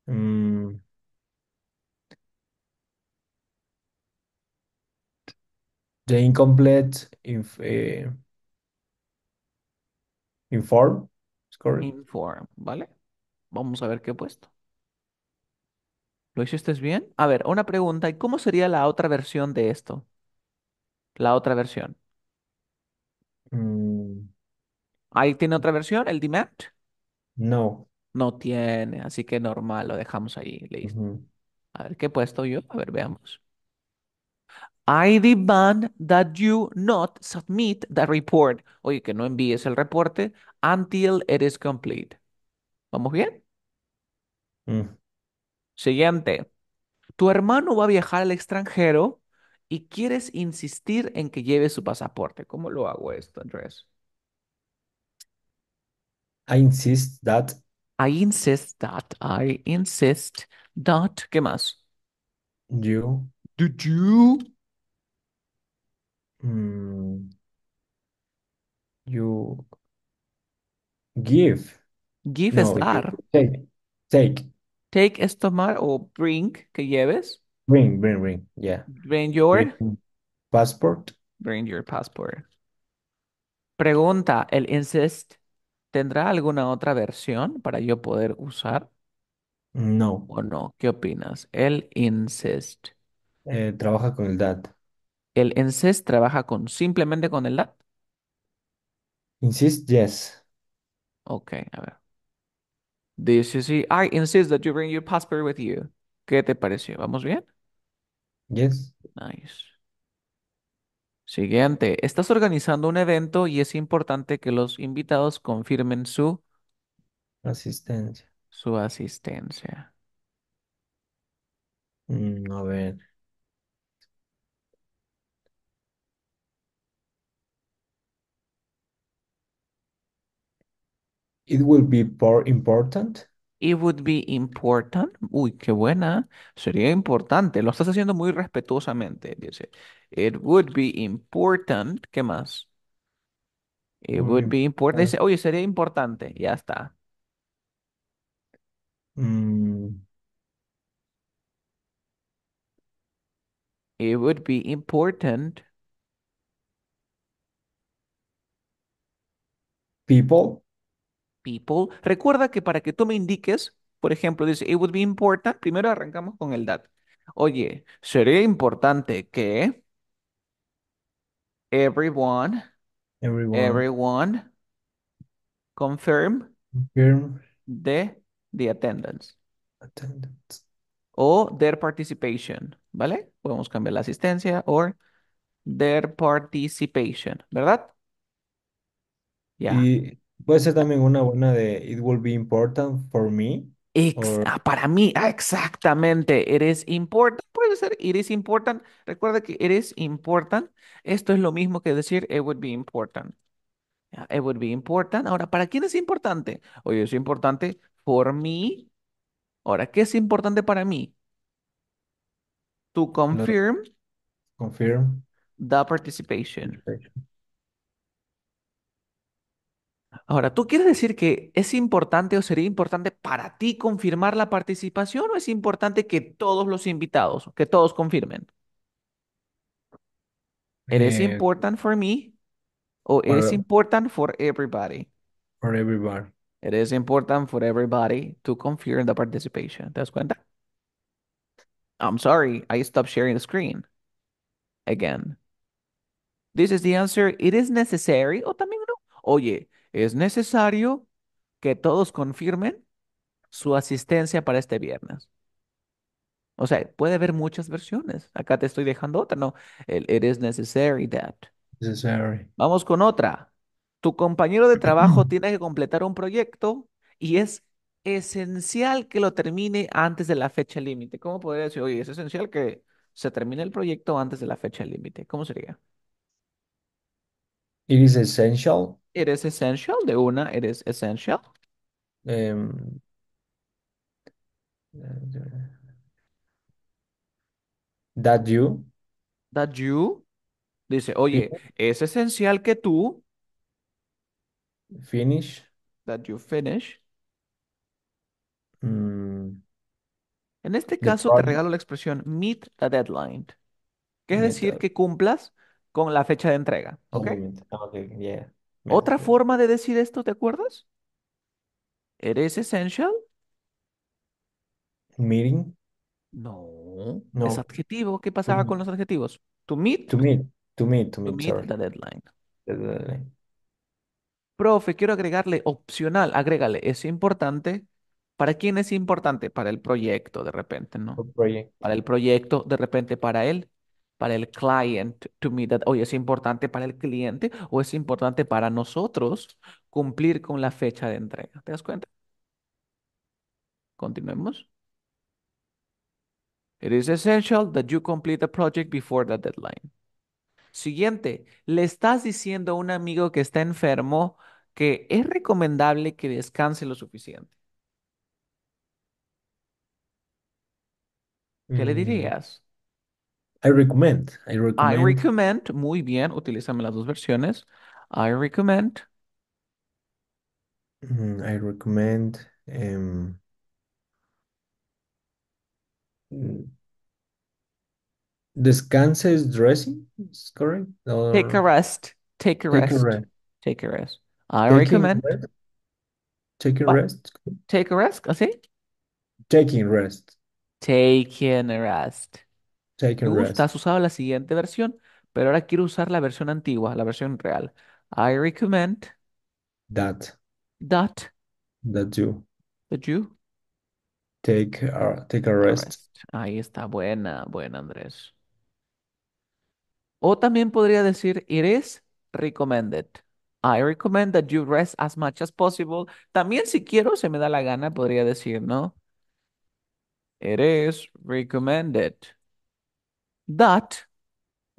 Mm. the incomplete eh, inform, Inform, ¿vale? Vamos a ver qué he puesto. ¿Lo hiciste bien? A ver, una pregunta. ¿Y cómo sería la otra versión de esto? La otra versión. Mm. ¿Ahí tiene otra versión? ¿El demand? no. No tiene, así que normal, lo dejamos ahí, listo. A ver, ¿qué he puesto yo? A ver, veamos. I demand that you not submit the report. Oye, que no envíes el reporte until it is complete. ¿Vamos bien? Mm. Siguiente. Tu hermano va a viajar al extranjero y quieres insistir en que lleve su pasaporte. ¿Cómo lo hago esto, Andrés? I insist that. I insist that. I insist that. ¿Qué más? You. Do you? Mm. you give. Give es dar. Take. Take. Take es tomar o bring que lleves. Bring, bring, bring, yeah. Bring your passport. Bring your passport. Pregunta, ¿el insist tendrá alguna otra versión para yo poder usar? No. ¿O no? ¿Qué opinas? El insist. Eh, trabaja con el that. ¿El insist trabaja con simplemente con el dat? Insist, yes. Ok, a ver. DCC, I insist that you bring your passport with you. ¿Qué te pareció? ¿Vamos bien? Yes. Nice. Siguiente. Estás organizando un evento y es importante que los invitados confirmen su Asistencia. su asistencia. Mm, a ver. It would be important. It would be important. Uy, qué buena. Sería importante. Lo estás haciendo muy respetuosamente. Dice, it would be important. ¿Qué más? It would be important. Mm, oye, sería importante. Ya está. Mm. It would be important. People people. Recuerda que para que tú me indiques, por ejemplo, dice, it would be important, primero arrancamos con el that. Oye, sería importante que everyone, Everyone confirm the, attendance attendance. o their participation, ¿vale? Podemos cambiar la asistencia o their participation, ¿verdad? Ya. Puede ser también una buena de It will be important for me. para mí, ah, exactamente, is important, puede ser, It is important, recuerda que it is important, esto es lo mismo que decir it would be important. It would be important, ahora, ¿para quién es importante? Oye, es importante for me. Ahora, ¿qué es importante para mí? To confirm confirm. the participation. Ahora, ¿tú quieres decir que es importante o sería importante para ti confirmar la participación o es importante que todos los invitados, que todos confirmen? It is eh, important for me o it is important for everybody. For everybody. It is important for everybody to confirm the participation. ¿Te das cuenta? I'm sorry, I stopped sharing the screen again. This is the answer. It is necessary o también no. Oye, es necesario que todos confirmen su asistencia para este viernes. O sea, puede haber muchas versiones. Acá te estoy dejando otra, ¿no? It is necessary that. Necessary. Vamos con otra. Tu compañero de trabajo tiene que completar un proyecto y es esencial que lo termine antes de la fecha límite. ¿Cómo podría decir, oye, es esencial que se termine el proyecto antes de la fecha límite? ¿Cómo sería? It is essential It is essential, de una, it is essential. Em, that you. That you, dice, oye, es esencial que tú, Finish. that you finish. Mm. En este caso te regalo la expresión meet the deadline, que es decir, que cumplas con la fecha de entrega, ¿ok? Otra forma de decir esto, ¿te acuerdas? ¿Eres essential? Meeting. No, No. es adjetivo. ¿Qué pasaba con los adjetivos? To meet, To meet. To meet. To meet. the deadline. Profe, quiero agregarle opcional, agrégale, es importante. ¿Para quién es importante? Para el proyecto, de repente, ¿no? Para el proyecto, de repente para él para el client to me that hoy es importante para el cliente o es importante para nosotros cumplir con la fecha de entrega. ¿Te das cuenta? Continuemos. It is essential that you complete the project before the deadline. Siguiente, le estás diciendo a un amigo que está enfermo que es recomendable que descanse lo suficiente. ¿Qué le mm. dirías? I recommend. I recommend. I recommend. muy bien, utilízame las dos versiones. I recommend, mm, I recommend. Um, mm, descanse is dressing. Is correct? take a rest, take a take a rest, take a rest. I Taking recommend, rest. Take a rest. Take a rest, así. Taking rest. Taking a rest. Take a rest. has usado la siguiente versión, pero ahora quiero usar la versión antigua, la versión real. I recommend That. that, That you. that you Take a, rest. Ahí está, buena, buena, Andrés. O también podría decir, it is recommended. I recommend that you rest as much as possible. También si quiero, se me da la gana, podría decir, ¿no? It is recommended that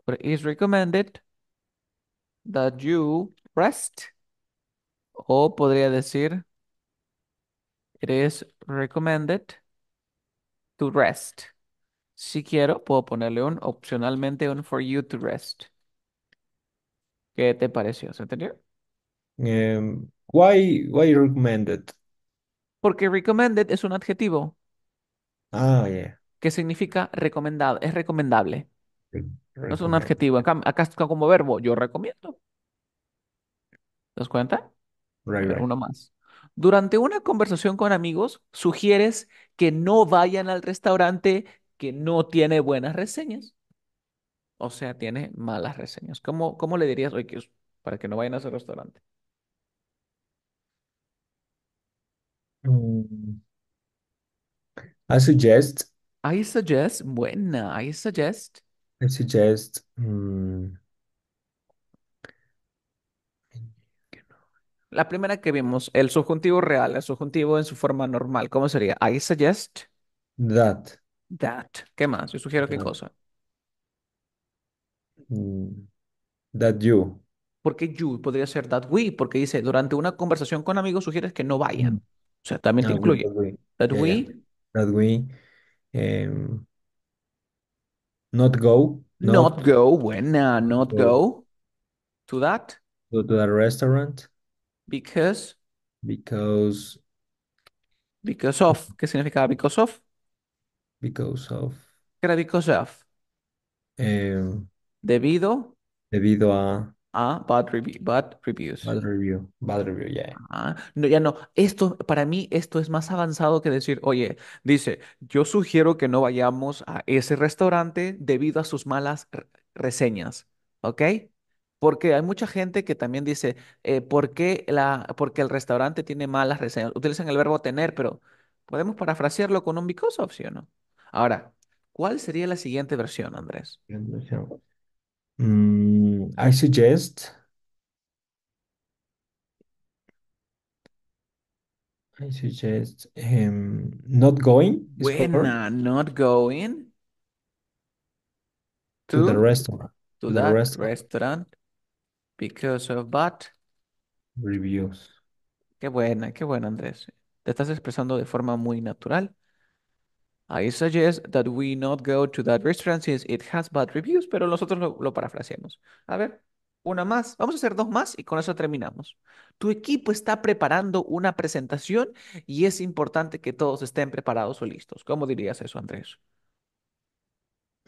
or is recommended that you rest o podría decir it is recommended to rest. Si quiero, puedo ponerle un opcionalmente un for you to rest. ¿Qué te pareció? ¿Se entendió? Em, why, why recommended? Porque recommended es un adjetivo. Ah, yeah. ¿Qué significa recomendado, es recomendable. No es un adjetivo. Acá, está como verbo, yo recomiendo. ¿Te das cuenta? Uno más. Durante una conversación con amigos, sugieres que no vayan al restaurante que no tiene buenas reseñas. O sea, tiene malas reseñas. ¿Cómo, cómo le dirías oye, para que no vayan a ese restaurante? Mm. I suggest I suggest, buena, I suggest. I suggest. Mm, La primera que vimos, el subjuntivo real, el subjuntivo en su forma normal, ¿cómo sería? I suggest that. that. ¿Qué más? Yo sugiero qué cosa. Mm, that you. Porque you podría ser that we, porque dice, durante una conversación con amigos sugieres que no vayan. Mm. O sea, también te incluye. That we, That we. Em, not go. Not, Not go, buena, uh, not go to that go to that restaurant because, because because of, ¿qué significa because of? because of ¿Qué era because of? em, Debido debido a Ah, bad review, bad reviews. Bad review, bad review, ya. Yeah. no, ya no. Esto, para mí, esto es más avanzado que decir, oye, dice, yo sugiero que no vayamos a ese restaurante debido a sus malas reseñas, ¿ok? Porque hay mucha gente que también dice, eh, ¿por qué la, porque el restaurante tiene malas reseñas? Utilizan el verbo tener, pero podemos parafrasearlo con un because of, o no? Ahora, ¿cuál sería la siguiente versión, Andrés? Mm, I suggest. I suggest em, not going. Buena, not going to, the restaurant. To, the restaurant. because of bad reviews. Qué buena, qué buena, Andrés. Te estás expresando de forma muy natural. I suggest that we not go to that restaurant since it has bad reviews, pero nosotros lo, parafraseamos. A ver, una más. Vamos a hacer dos más y con eso terminamos. Tu equipo está preparando una presentación y es importante que todos estén preparados o listos. ¿Cómo dirías eso, Andrés?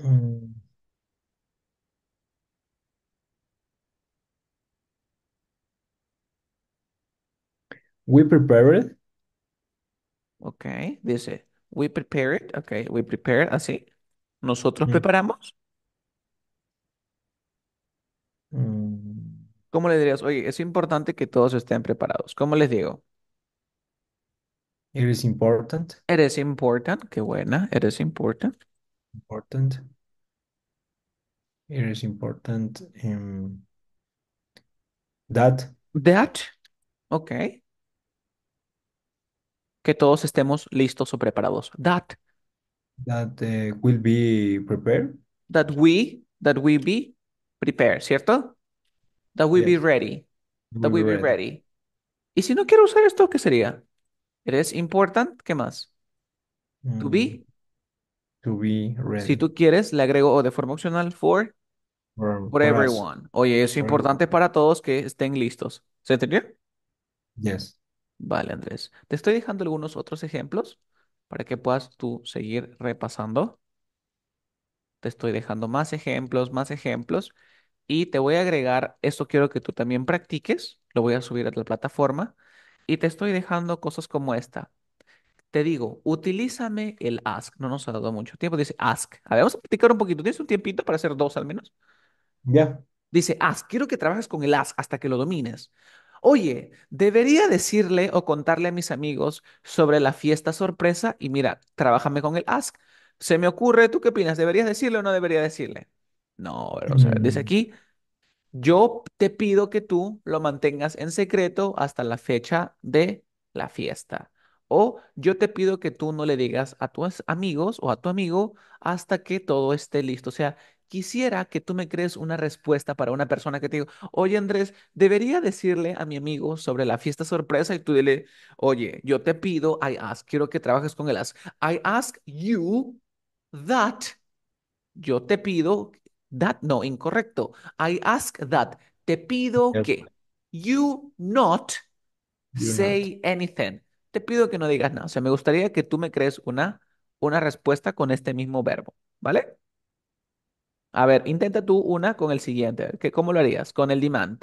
Mm. We prepared. Ok, dice. We prepare it. Ok, we prepare Así. Nosotros mm. preparamos. Mm. ¿Cómo le dirías? Oye, es importante que todos estén preparados. ¿Cómo les digo? It is important. It is important. Qué buena. It is important. Important. It is important. Em, that. That. Ok que todos estemos listos o preparados. That. That eh, will be prepared. That we, that we be prepared, ¿cierto? That we be ready. That we, be ready. Y si no quiero usar esto, ¿qué sería? It is important, ¿qué más? To be. Mm, to be ready. Si tú quieres, le agrego de forma opcional for, for, everyone. Oye, es importante para todos que estén listos. ¿Se entendió? Yes. Vale, Andrés. Te estoy dejando algunos otros ejemplos para que puedas tú seguir repasando. Te estoy dejando más ejemplos, más ejemplos. Y te voy a agregar, esto quiero que tú también practiques, lo voy a subir a la plataforma. Y te estoy dejando cosas como esta. Te digo, utilízame el ask. No nos ha dado mucho tiempo. Dice ask. A ver, vamos a practicar un poquito. ¿Tienes un tiempito para hacer dos al menos? Ya. Dice ask. Quiero que trabajes con el ask hasta que lo domines oye, debería decirle o contarle a mis amigos sobre la fiesta sorpresa y mira, trabájame con el ask. Se me ocurre, ¿tú qué opinas? ¿Deberías decirle o no debería decirle? No, pero, o sea, dice mm. aquí, yo te pido que tú lo mantengas en secreto hasta la fecha de la fiesta. O yo te pido que tú no le digas a tus amigos o a tu amigo hasta que todo esté listo. O sea, quisiera que tú me crees una respuesta para una persona que te digo, oye Andrés, debería decirle a mi amigo sobre la fiesta sorpresa y tú dile, oye, yo te pido, I ask, quiero que trabajes con el ask. I ask you that, yo te pido, that, no, incorrecto. I ask that, te pido que you not say anything. Te pido que no digas nada. O sea, me gustaría que tú me crees una, una respuesta con este mismo verbo, ¿vale? A ver, intenta tú una con el siguiente. ¿Qué, ¿Cómo lo harías? Con el demand.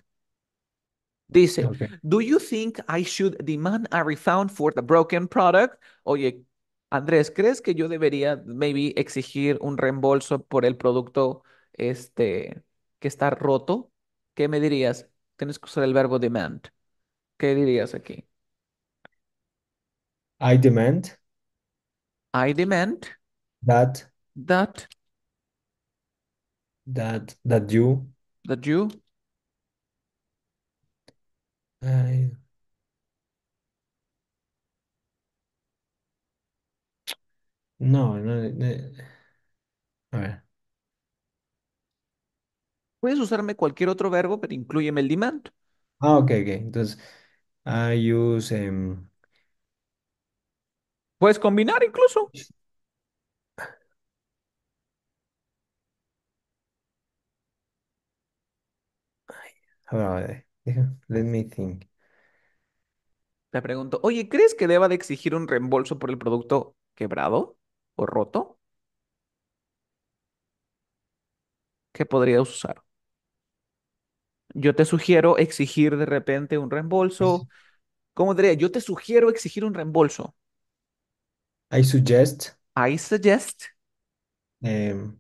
Dice, ¿Do you think I should demand a refund for the broken product? Oye, Andrés, ¿crees que yo debería, maybe, exigir un reembolso por el producto este, que está roto? ¿Qué me dirías? Tienes que usar el verbo demand. ¿Qué dirías aquí? I demand. I demand. That. That that that you That you? no, no, a ver. Puedes usarme cualquier otro verbo, pero incluyeme el demand. Ah, ok, ok. Entonces, I use em, Puedes combinar incluso. Let me think. Le pregunto, oye, ¿crees que deba de exigir un reembolso por el producto quebrado o roto ¿Qué podrías usar? Yo te sugiero exigir de repente un reembolso. ¿Cómo diría? Yo te sugiero exigir un reembolso. I suggest I suggest. Em,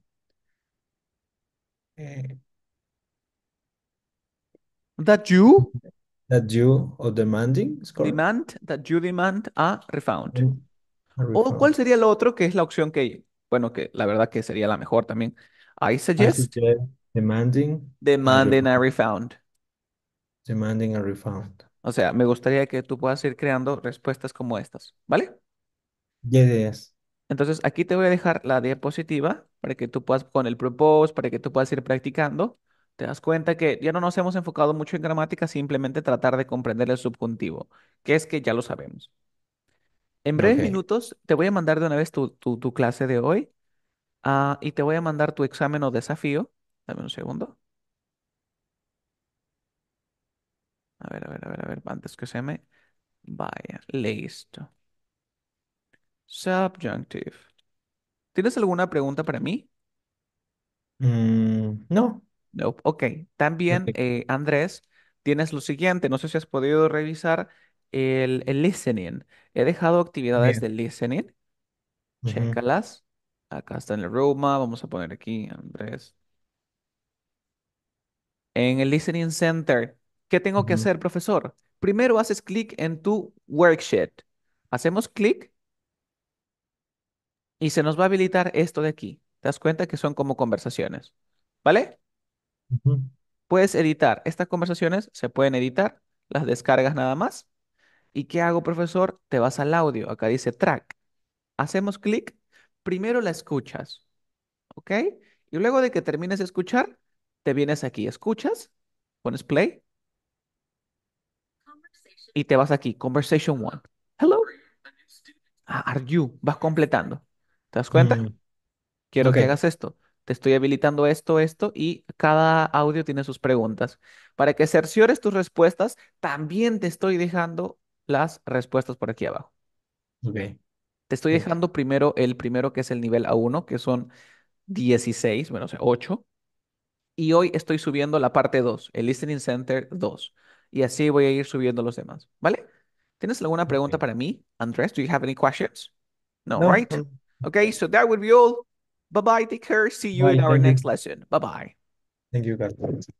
eh, that you that you demanding demand that you demand a refound. Mm, o cuál sería el otro que es la opción que bueno que la verdad que sería la mejor también. I suggest, demanding a refund. Demanding a O sea, me gustaría que tú puedas ir creando respuestas como estas, ¿vale? Yes, Entonces, aquí te voy a dejar la diapositiva para que tú puedas con el propose, para que tú puedas ir practicando. Te das cuenta que ya no nos hemos enfocado mucho en gramática, simplemente tratar de comprender el subjuntivo, que es que ya lo sabemos. En breves minutos te voy a mandar de una vez tu, tu, clase de hoy ah, y te voy a mandar tu examen o desafío. Dame un segundo. A ver, a ver, a ver, a ver, antes que se me vaya. Listo. Subjunctive. ¿Tienes alguna pregunta para mí? Mm, no. Nope. Ok, también eh, Andrés, tienes lo siguiente, no sé si has podido revisar el, listening. He dejado actividades de listening, chécalas. Acá está en el Roma. vamos a poner aquí, Andrés. En el Listening Center, ¿qué tengo que hacer, profesor? Primero haces clic en tu worksheet. Hacemos clic y se nos va a habilitar esto de aquí. Te das cuenta que son como conversaciones, ¿vale? Puedes editar. Estas conversaciones se pueden editar, las descargas nada más. ¿Y qué hago, profesor? Te vas al audio. Acá dice track. Hacemos clic. Primero la escuchas, ¿ok? Y luego de que termines de escuchar, te vienes aquí. Escuchas, pones play y te vas aquí. Conversation one. Hello. Ah, are you? Vas completando. ¿Te das cuenta? Quiero que hagas esto estoy habilitando esto, esto, y cada audio tiene sus preguntas. Para que cerciores tus respuestas, también te estoy dejando las respuestas por aquí abajo. Ok. Te estoy dejando primero el primero que es el nivel A1, que son 16, bueno, 8. Y hoy estoy subiendo la parte 2, el Listening Center 2. Y así voy a ir subiendo los demás, ¿vale? ¿Tienes alguna pregunta para mí, Andrés? Do you have any questions? No, right? Okay, so that would be all. Bye bye. Take care. See you bye. in our next you. lesson. Bye bye. Thank you, guys.